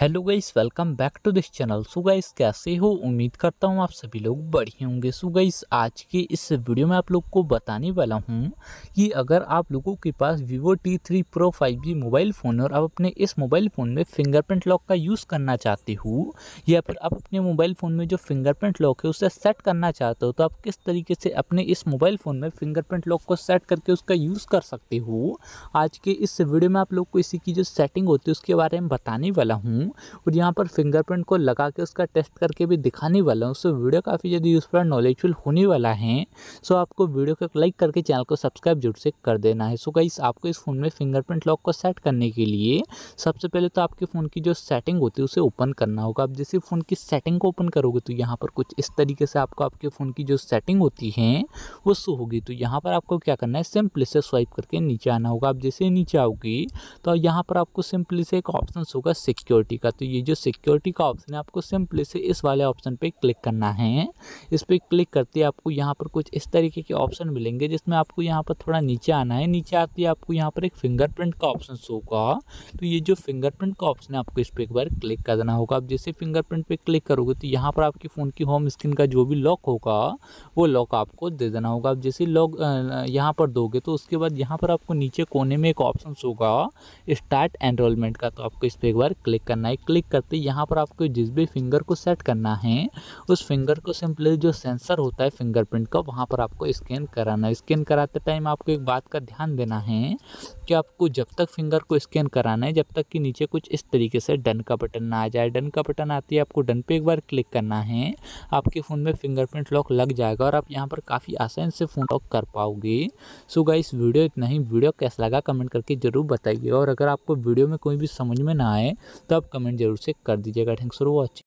hello guys welcome back to this channel so guys कैसे हो उम्मीद करता हूँ आप सभी लोग बढ़िया होंगे सो गाइस आज के इस वीडियो में आप लोग को बताने वाला हूँ कि अगर आप लोगों के पास Vivo T three Pro five G mobile phone और आप अपने इस मोबाइल फ़ोन में फिंगरप्रिंट लॉक का यूज़ करना चाहते हो या फिर आप अपने मोबाइल फ़ोन में जो फिंगरप्रिंट लॉक है उसे सेट करना चाहते हो तो आप किस तरीके से अपने इस मोबाइल फ़ोन में फिंगरप्रिंट लॉक को सेट करके उसका यूज़ कर सकते हो आज के इस वीडियो में आप लोग को इसी की जो सेटिंग होती है उसके बारे में बताने वाला हूँ हूँ और यहाँ पर फिंगरप्रिंट को लगा के उसका टेस्ट करके भी दिखाने वाला हूँ सो वीडियो काफ़ी यदि यूज़फुल और नॉलेजफुल होने वाला है सो आपको वीडियो को लाइक करके चैनल को सब्सक्राइब जरूर से कर देना है सो गाइस आपको इस फ़ोन में फिंगरप्रिंट लॉक को सेट करने के लिए सबसे पहले तो आपके फ़ोन की जो सेटिंग होती है उसे ओपन करना होगा आप जैसे फ़ोन की सेटिंग को ओपन करोगे तो यहाँ पर कुछ इस तरीके से आपको आपके फ़ोन की जो सेटिंग होती है वो शो होगी तो यहाँ पर आपको क्या करना है सिंपली से स्वाइप करके नीचे आना होगा आप जैसे नीचे आओगे तो यहाँ पर आपको सिंपली से एक ऑप्शन होगा सिक्योरिटी सिक्योरिटी का तो ये जो सिक्योरिटी का ऑप्शन है आपको सिंपली से इस वाले ऑप्शन पे क्लिक करना है इस पर क्लिक करते आपको यहाँ पर कुछ इस तरीके के ऑप्शन मिलेंगे जिसमें आपको यहाँ पर थोड़ा नीचे आना है नीचे आते ही आपको यहाँ पर एक फिंगरप्रिंट का ऑप्शन शो का तो ये जो फिंगरप्रिंट का ऑप्शन है आपको इस पर एक बार क्लिक करना होगा आप जैसे फिंगरप्रिंट पर क्लिक करोगे तो यहाँ पर आपके फ़ोन की होम स्क्रीन का जो भी लॉक होगा वो लॉक आपको दे देना होगा आप जैसे लॉक यहाँ पर दोगे तो उसके बाद यहाँ पर आपको नीचे कोने में एक ऑप्शन होगा स्टार्ट एनरोलमेंट का तो आपको इस पर एक बार क्लिक करना करना है क्लिक करते यहाँ पर आपको जिस भी फिंगर को सेट करना है उस फिंगर को सिंपली जो सेंसर होता है फिंगरप्रिंट का वहाँ पर आपको स्कैन कराना है स्कैन कराते टाइम आपको एक बात का ध्यान देना है कि आपको जब तक फिंगर को स्कैन कराना है जब तक कि नीचे कुछ इस तरीके से डन का बटन ना आ जाए डन का बटन आती है आपको डन पर एक बार क्लिक करना है आपके फ़ोन में फिंगरप्रिंट लॉक लग जाएगा और आप यहाँ पर काफ़ी आसान से फ़ोन लॉक कर पाओगे सो गाइस वीडियो इतना ही वीडियो कैसा लगा कमेंट करके ज़रूर बताइए और अगर आपको वीडियो में कोई भी समझ में ना आए तो आप कमेंट जरूर से कर दीजिएगा थैंक्स फॉर वॉचिंग